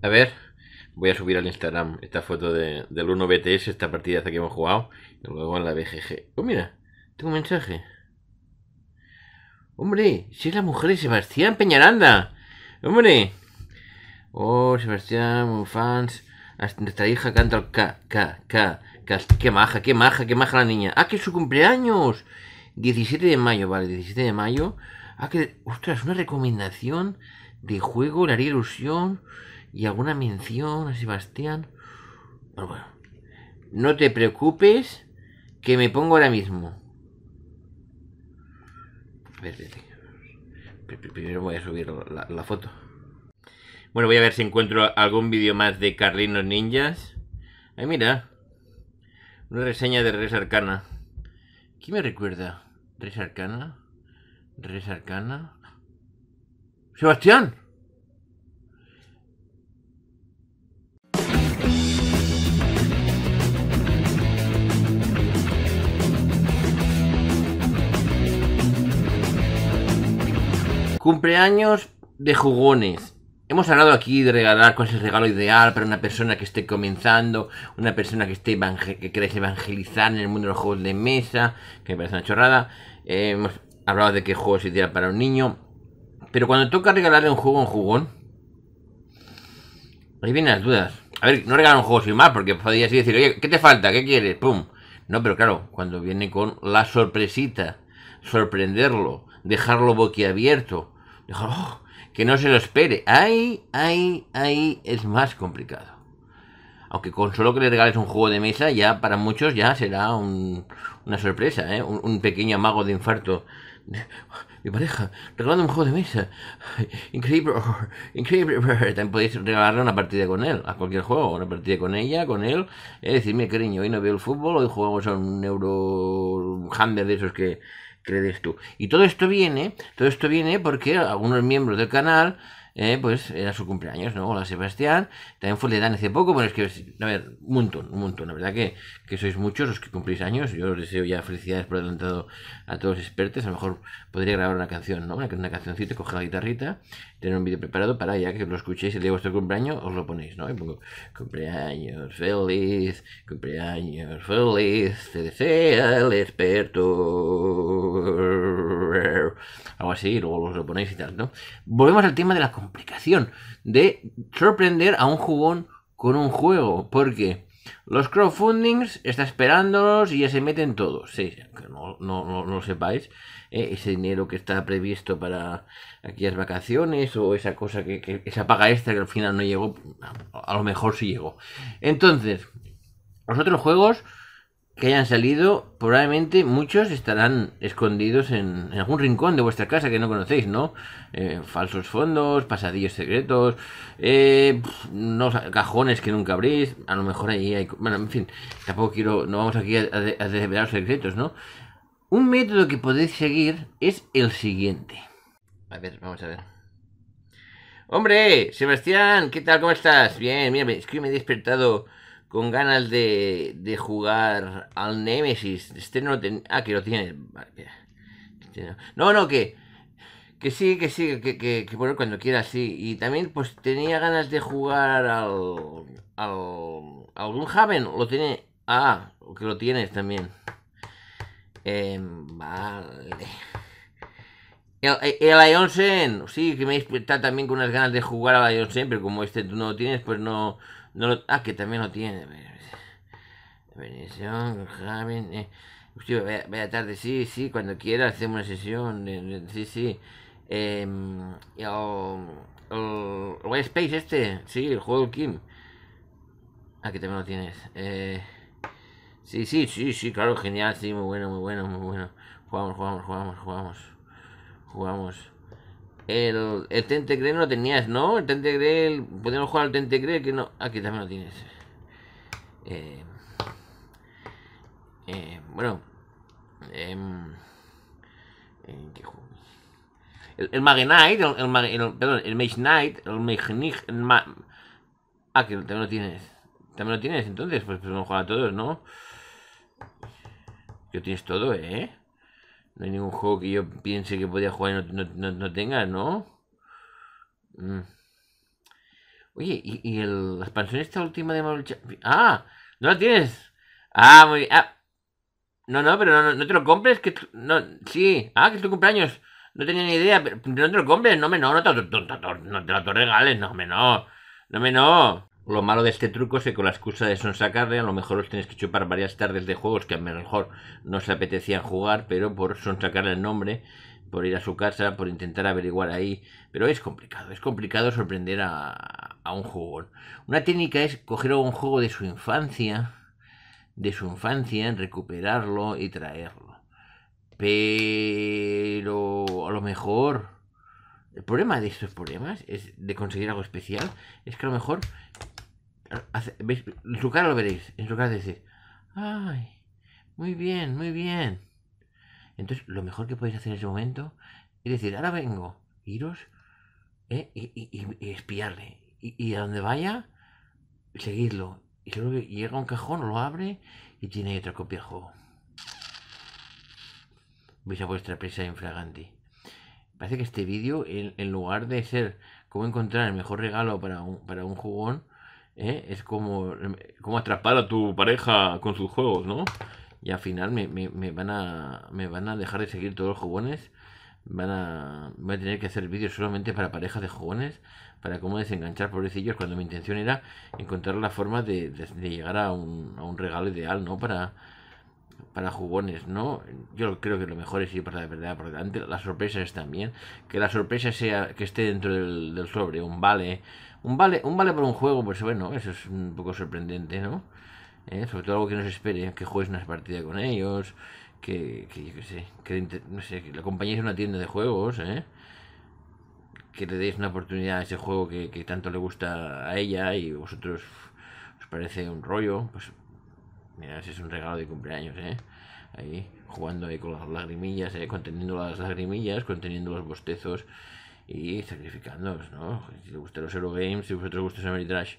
A ver, voy a subir al Instagram esta foto de, del 1BTS, esta partida hasta que hemos jugado. Y luego en la BGG. Oh, mira, tengo un mensaje. Hombre, si es la mujer de Sebastián Peñaranda. Hombre. Oh, Sebastián, fans. Nuestra hija canta el K, K, K, Qué maja, qué maja, qué maja la niña. Ah, que es su cumpleaños. 17 de mayo, vale, 17 de mayo. Ah, que... Ostras, una recomendación de juego, le haría ilusión y alguna mención a Sebastián. bueno, no te preocupes, que me pongo ahora mismo. A ver, Primero voy a subir la, foto. Bueno, voy a ver si encuentro algún vídeo más de Carlinos Ninjas. Ay, mira. Una reseña de Res Arcana. ¿Quién me recuerda? ¿Res Arcana? ¿Res Arcana? ¡Sebastián! Cumpleaños de jugones. Hemos hablado aquí de regalar cuál es el regalo ideal para una persona que esté comenzando, una persona que esté que evangelizar en el mundo de los juegos de mesa, que me parece una chorrada. Eh, hemos hablado de qué juego es ideal para un niño. Pero cuando toca regalarle un juego a un jugón, ahí vienen las dudas. A ver, no regalar un juego sin más, porque podías decir, oye, ¿qué te falta? ¿Qué quieres? ¡Pum! No, pero claro, cuando viene con la sorpresita, sorprenderlo, dejarlo boquiabierto, Oh, que no se lo espere. Ahí, ahí, ahí es más complicado. Aunque con solo que le regales un juego de mesa, ya para muchos ya será una sorpresa, ¿eh? un, pequeño amago de infarto. Mi pareja, regalando un juego de mesa. Increíble, increíble. También podéis regalarle una partida con él, a cualquier juego, una partida con ella, con él. Es cariño, hoy no veo el fútbol, hoy jugamos a un euro de esos que, crees tú. Y todo esto viene, todo esto viene porque algunos miembros del canal eh, pues era su cumpleaños, ¿no? Hola Sebastián, también fue el de Dan hace poco, bueno, es que, a ver, un montón, un montón, la verdad que, que sois muchos los que cumplís años, yo os deseo ya felicidades por adelantado a todos los expertos, a lo mejor podría grabar una canción, ¿no? Una, una cancioncita, coger la guitarrita, tener un vídeo preparado para ya que lo escuchéis el día de vuestro cumpleaños, os lo ponéis, ¿no? Y pongo, cumpleaños feliz, cumpleaños feliz, te desea el experto algo así, luego los ponéis y tal, ¿no? Volvemos al tema de la complicación, de sorprender a un jugón con un juego, porque los crowdfundings está esperándolos y ya se meten todos, no, lo sepáis, ¿eh? ese dinero que está previsto para aquellas vacaciones o esa cosa que, que esa paga extra que al final no llegó, a lo mejor sí llegó. Entonces, los otros juegos que hayan salido, probablemente muchos estarán escondidos en, algún rincón de vuestra casa que no conocéis, ¿no? Eh, falsos fondos, pasadillos secretos, eh, cajones que nunca abrís, a lo mejor ahí hay... Bueno, en fin, tampoco quiero, no vamos aquí a, a desvelar secretos, ¿no? Un método que podéis seguir es el siguiente. A ver, vamos a ver. Hombre, Sebastián, ¿qué tal? ¿Cómo estás? Bien, mira, es que me he despertado con ganas de, de jugar al Nemesis. Este no lo ten... Ah, que lo tiene. no. no, que. Que sí, que sí, que, que, cuando quiera, sí. Y también, pues tenía ganas de jugar al. al. al Gloomhaven. Lo tiene. Ah, que lo tienes también. Em, vale. El, el Ionsen, sí, que me está también con unas ganas de jugar al Ionsen, pero como este tú no lo tienes, pues no, no lo, ah, que también lo tiene. Bendición, Javi. Eh. Usted tarde, sí, sí, cuando quiera hacemos una sesión. sí, sí. Eh, Space este, sí, el juego Kim. Ah, que también lo tienes. Eh, sí, sí, sí, sí, claro, genial, sí, muy bueno, muy bueno, muy bueno. Jugamos, jugamos, jugamos, jugamos. Jugamos. El, el no lo tenías, ¿no? El Tentegrel... podemos jugar al Tentegrel que no... Aquí ah, también lo tienes. Eh, eh, bueno. Eh, ¿qué juego? El, el Mage Knight, el, el, perdón, el Mage Knight, el Mage Knight, el Ma Ah, que también lo tienes. También lo tienes, entonces, pues, podemos pues, jugar a todos, ¿no? Que tienes todo, ¿eh? No hay ningún juego que yo piense que podía jugar y no, no, tenga, ¿no? Mm. Oye, ¿y, el, la expansión esta última de Marvel ¡Ah! ¿No la tienes? ¡Ah, muy bien! Ah. No, no, pero no, no, te lo compres, que no, sí, ah, que es tu cumpleaños. No tenía ni idea, pero no te lo compres, no me no, no te, no, te lo regales, no me no, no me no. Lo malo de este truco es que con la excusa de sonsacarle, a lo mejor os tenéis que chupar varias tardes de juegos que a lo mejor no se apetecían jugar, pero por sonsacarle el nombre, por ir a su casa, por intentar averiguar ahí. Pero es complicado, es complicado sorprender a, a un jugón. Una técnica es coger un juego de su infancia, de su infancia, recuperarlo y traerlo. Pero a lo mejor el problema de estos problemas es de conseguir algo especial. Es que a lo mejor. En su cara lo veréis. En su cara decir, ¡Ay! Muy bien, muy bien. Entonces, lo mejor que podéis hacer en ese momento es decir, ahora vengo. Iros eh, y, espiarle. Y, a donde vaya, seguidlo. Y luego que llega un cajón, lo abre y tiene otra copia del a vuestra presa infragante parece que este vídeo, en, en, lugar de ser cómo encontrar el mejor regalo para un, para un jugón, ¿eh? es como, como atrapar a tu pareja con sus juegos, ¿no? Y al final me, me, van, a, me van a dejar de seguir todos los jugones. Van a, voy a tener que hacer vídeos solamente para parejas de jugones, para cómo desenganchar pobrecillos, cuando mi intención era encontrar la forma de, de llegar a un, a un regalo ideal, ¿no? Para, para jugones, ¿no? Yo creo que lo mejor es ir para la verdad por delante. Las sorpresas también. Que la sorpresa sea que esté dentro del, sobre, un vale. Un vale, un vale por un juego, pues bueno, eso es un poco sorprendente, ¿no? ¿Eh? Sobre todo algo que no se espere, que juegues una partida con ellos, que, que yo qué sé, que, acompañéis a una tienda de juegos, ¿eh? Que le deis una oportunidad a ese juego que, que tanto le gusta a ella y vosotros os parece un rollo, pues Mira, es un regalo de cumpleaños, ¿eh? Ahí, jugando ahí con las lagrimillas, ¿eh? Conteniendo las lagrimillas, conteniendo los bostezos y sacrificándolos ¿no? Si te gustan los Eurogames, si vosotros gustáis Trash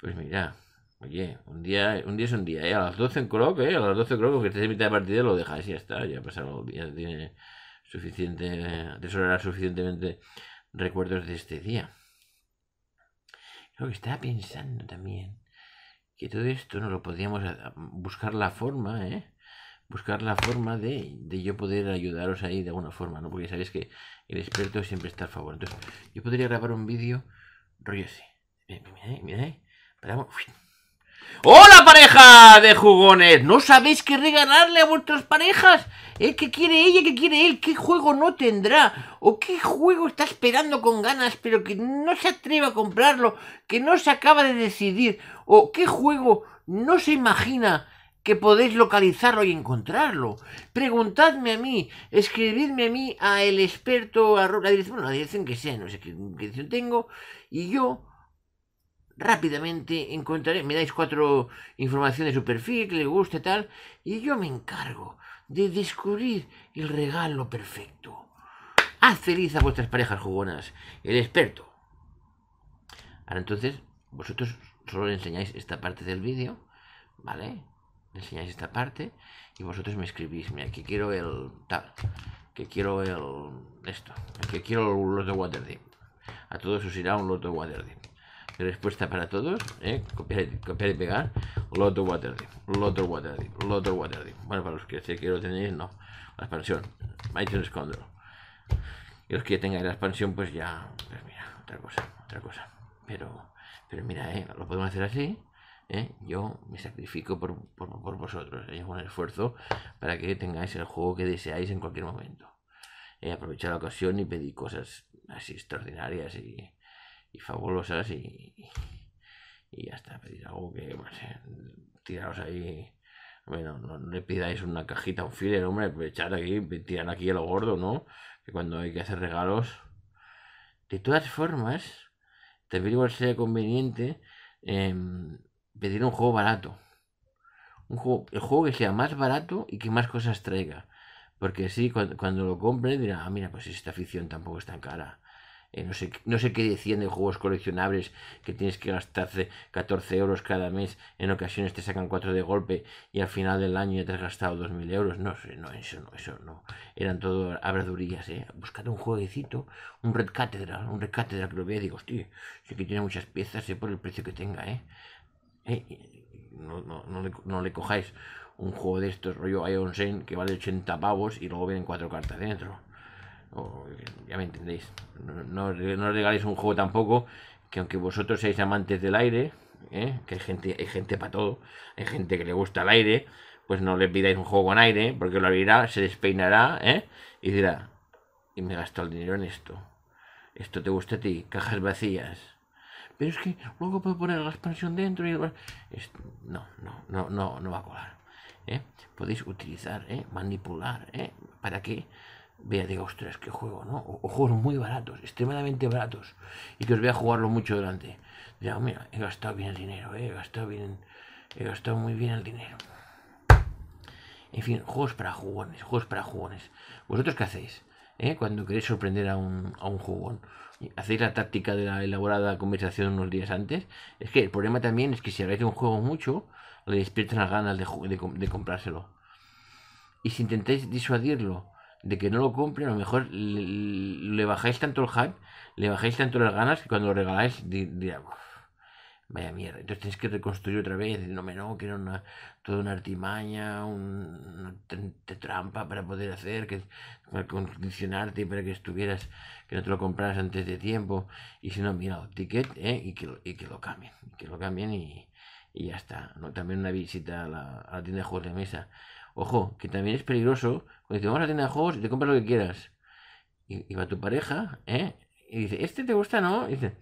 pues mira, oye, un día, un día es un día, ¿eh? A las 12 en Croc, ¿eh? A las 12 en Croc, que estés en mitad de partida, lo dejáis y ya está, ya pasado, días tiene suficiente, atesorará suficientemente recuerdos de este día. Lo que estaba pensando también que todo esto no lo podíamos eh, buscar la forma, ¿eh? buscar la forma de, de, yo poder ayudaros ahí de alguna forma, ¿no? Porque sabéis que el experto siempre está a favor. Entonces, yo podría grabar un vídeo rollo así. Mira, mira, ¡Hola pareja de jugones! ¿No sabéis qué regalarle a vuestras parejas? ¿Eh? ¿Qué quiere ella? ¿Qué quiere él? ¿Qué juego no tendrá? ¿O qué juego está esperando con ganas pero que no se atreve a comprarlo? ¿Que no se acaba de decidir? ¿O qué juego no se imagina que podéis localizarlo y encontrarlo. Preguntadme a mí, escribidme a mí, a el experto, a la dirección, que sea, no sé qué, qué dirección tengo, y yo rápidamente encontraré, me dais cuatro informaciones de su perfil, que le guste tal, y yo me encargo de descubrir el regalo perfecto. Haz feliz a vuestras parejas jugonas, el experto. Ahora entonces, vosotros solo le enseñáis esta parte del vídeo, ¿vale? Le enseñáis esta parte y vosotros me escribís, mira, que quiero el tal, que quiero el esto, que quiero el de Waterdeep. A todos os irá un loto Waterdeep respuesta para todos, ¿Eh? copiar, y, pegar, Lotto Waterdeep, Lotto Waterdeep, Lotto Waterdeep. Bueno, para los que sé que lo tenéis, no, la expansión, Mighty scoundrel Y los que tengan la expansión, pues ya, pues mira, otra cosa, otra cosa. Pero, pero mira, ¿eh? lo podemos hacer así. ¿eh? Yo me sacrifico por, por, vosotros. Es un esfuerzo para que tengáis el juego que deseáis en cualquier momento. aprovechar la ocasión y pedir cosas así extraordinarias y, y fabulosas y, y ya está, pedir algo que, pues, eh, ahí. Bueno, no, le pidáis una cajita, un filler, hombre, pues echar aquí, tirar aquí a lo gordo, ¿no? Que cuando hay que hacer regalos. De todas formas, también igual sería conveniente em, pedir un juego barato. Un juego, el juego que sea más barato y que más cosas traiga. Porque si cuando, lo compre dirá, ah, mira, pues esta afición tampoco es tan cara. Eh, no, sé, no sé qué decían de juegos coleccionables que tienes que gastarte 14 euros cada mes, en ocasiones te sacan 4 de golpe y al final del año ya te has gastado 2.000 euros. No sé, no, eso no, eso no. Eran todo abradurías, ¿eh? Buscando un jueguecito, un Red Cátedra, un Red Cátedra que lo vea y digo, hostia, sé que tiene muchas piezas, sé por el precio que tenga, ¿eh? eh no, no, no, le, no le cojáis un juego de estos rollo Ion Sane que vale 80 pavos y luego vienen cuatro cartas dentro. O, ya me entendéis. No, no, no regaléis un juego tampoco que aunque vosotros seáis amantes del aire, ¿eh? que hay gente, hay gente para todo, hay gente que le gusta el aire, pues no le pidáis un juego en aire, porque lo abrirá, se despeinará, ¿eh? y dirá, y me gastó el dinero en esto. Esto te gusta a ti, cajas vacías. Pero es que luego puedo poner la expansión dentro y... no, no, no, no, no va a colar. ¿eh? Podéis utilizar, ¿eh? manipular, ¿eh? ¿para qué? vea, diga, ostras, qué juego, ¿no? O, juegos muy baratos, extremadamente baratos, y que os voy a jugarlo mucho durante. Diga, mira, he gastado bien el dinero, eh, he gastado bien, he gastado muy bien el dinero. En fin, juegos para jugones, juegos para jugones. ¿Vosotros qué hacéis? ¿Eh? Cuando queréis sorprender a un, a jugón. ¿Hacéis la táctica de la elaborada conversación unos días antes? Es que el problema también es que si habéis de un juego mucho, le despiertan las ganas de, de comprárselo. Y si intentáis disuadirlo de que no lo cumple, a lo mejor le, bajáis tanto el hype, le bajáis tanto las ganas que cuando lo regaláis dirá, vaya mierda. Entonces tienes que reconstruir otra vez, no me no, quiero una, toda una artimaña, una trampa para poder hacer, que para condicionarte para que estuvieras, que no te lo compraras antes de tiempo. Y si no, mira, el ticket, ¿eh? y, que, y que lo cambien, que lo cambien y, y ya está. ¿no? También una visita a la tienda de juegos de mesa. Ojo, que también es peligroso pues vamos a la tienda de juegos y te compras lo que quieras. Y, va tu pareja, ¿eh? Y dice, ¿este te gusta, no? Y dice,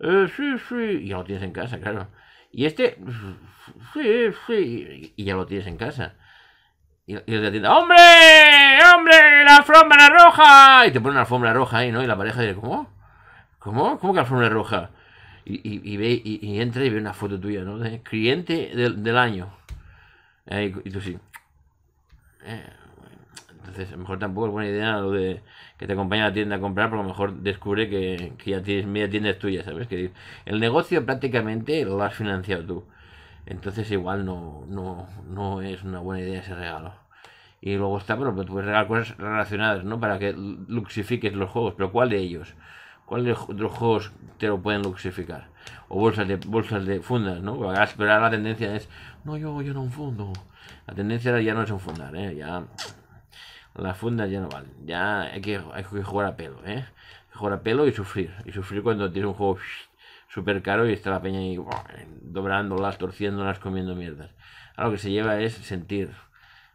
eh, sí, sí. Y ya lo tienes en casa, claro. Y este, sí, sí. Y, ya lo tienes en casa. Y, de la tienda, ¡hombre! ¡Hombre! ¡La alfombra roja! Y te pone una alfombra roja ahí, ¿no? Y la pareja dice, ¿cómo? ¿Cómo? ¿Cómo que alfombra roja? Y, ve, y, entra y ve una foto tuya, ¿no? De cliente del, año. Eh, y, tú sí. Eh. Entonces, a lo mejor tampoco es buena idea lo de que te acompañe a la tienda a comprar, porque a lo mejor descubre que, ya tienes media tienda es tuya, ¿sabes? Que el negocio prácticamente lo has financiado tú. Entonces, igual no, no, no es una buena idea ese regalo. Y luego está, pero tú pues puedes regalar cosas relacionadas, ¿no? Para que luxifiques los juegos, pero ¿cuál de ellos? ¿Cuál de los juegos te lo pueden luxificar? O bolsas de bolsas de fundas, ¿no? Pero ahora la tendencia es, no, yo, yo no un fundo. La tendencia ya no es un fundar, ¿eh? Ya las fundas ya no valen. Ya hay que, hay que jugar a pelo, ¿eh? Jugar a pelo y sufrir. Y sufrir cuando tienes un juego súper caro y está la peña ahí torciéndolas, comiendo mierdas. Ahora lo que se lleva es sentir,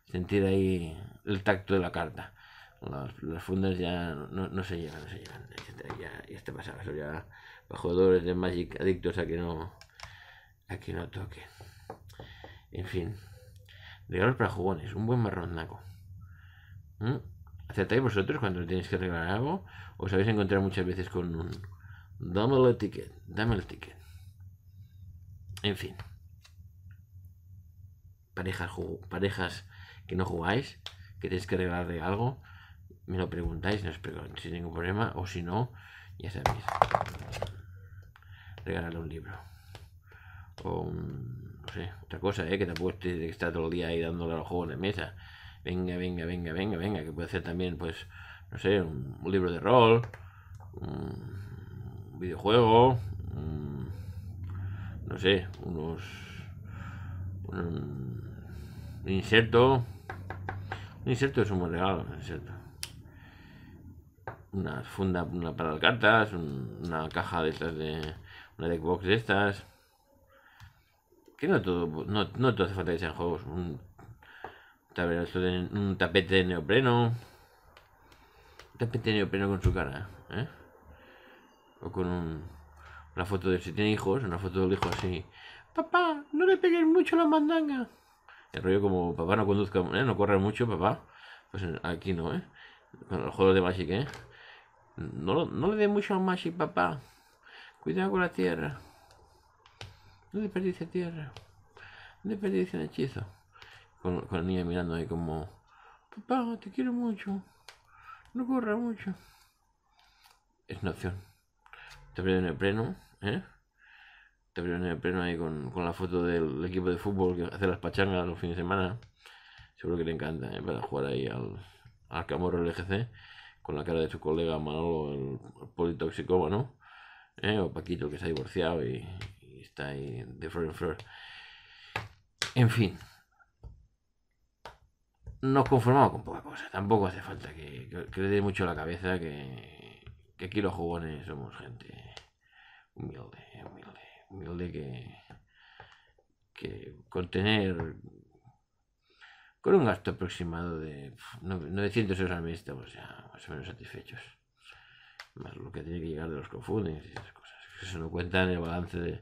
sentir ahí el tacto de la carta. Las, fundas ya no, se llevan, no se llevan, Ya, está pasado, eso ya los jugadores de Magic adictos a que no, a que no toque. En fin, regalos para jugones, un buen marrón naco. ¿Mm? aceptáis vosotros cuando tenéis que regalar algo? ¿Os habéis encontrado muchas veces con un... Dame el ticket, dame el ticket. En fin. Parejas, parejas que no jugáis, que tenéis que regalarle algo, me lo preguntáis, no os si sin ningún problema, o si no, ya sabéis. Regalarle un libro. O no sé, otra cosa, ¿eh? que tampoco que estar todo el día ahí dándole al juego de mesa venga, venga, venga, venga, venga, que puede ser también, pues, no sé, un, libro de rol, un videojuego, no sé, unos... Un, inserto. Un inserto es un buen regalo, un inserto. Una funda para las cartas, una caja de estas de. Una deckbox de estas. Que no todo, no, no todo hace falta que sean juegos. Un, un tapete de neopreno. Un tapete de neopreno con su cara, ¿eh? O con una foto de si tiene hijos, una foto del hijo así. Papá, no le pegues mucho la mandanga. El rollo como, papá, no conduzca, ¿eh? no corra mucho, papá. Pues eh, aquí no, ¿eh? Con el juego de Magic, ¿eh? No, no le dé mucho a Magic, papá. Cuidado con la tierra. No le desperdicie tierra. No desperdicie el hechizo con, la niña mirando ahí como, papá, te quiero mucho, no corra mucho. Es una opción. Te en el pleno, ¿eh? Te en el pleno ahí con, con la foto del equipo de fútbol que hace las pachangas los fines de semana. Seguro que le encanta, ¿eh? jugar ahí al, al Camorro LGC con la cara de su colega Manolo, el, politóxico, bueno ¿eh? O Paquito que se ha divorciado y, y está ahí de flor en flor. En fin nos conformamos con poca cosa. Tampoco hace falta que, le dé mucho la cabeza que, aquí los jugones somos gente humilde, humilde, humilde que, contener con con un gasto aproximado de 900 euros al mes estamos ya más o menos satisfechos. Más lo que tiene que llegar de los confundings y esas cosas. eso no cuenta en el balance de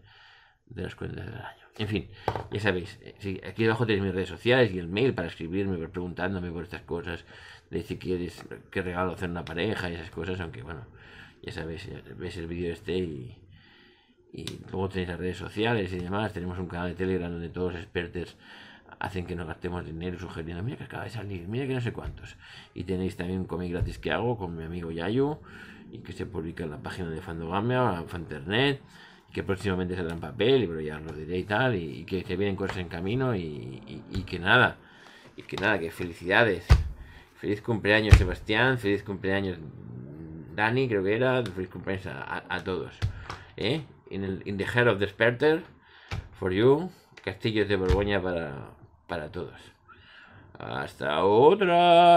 de las cuentas del año. En fin, ya sabéis, eh, aquí abajo tenéis mis redes sociales y el mail para escribirme, preguntándome por estas cosas, de si quieres qué regalo hacer una pareja y esas cosas, aunque bueno, ya sabéis, veis el vídeo este y, luego tenéis las redes sociales y demás, tenemos un canal de Telegram donde todos los expertos hacen que nos gastemos dinero sugeriendo mira que acaba de salir, mira que no sé cuántos. Y tenéis también un comic gratis que hago con mi amigo Yayu y que se publica en la página de Fandogamia, Fanternet que próximamente en papel, pero ya lo diré y tal, y, que se vienen cosas en camino y, que nada, y que nada, que felicidades. Feliz cumpleaños Sebastián, feliz cumpleaños Dani, creo que era, feliz cumpleaños a, todos. ¿Eh? In, el, in the head of the sperter for you, castillos de Borgoña para, para todos. Hasta otra.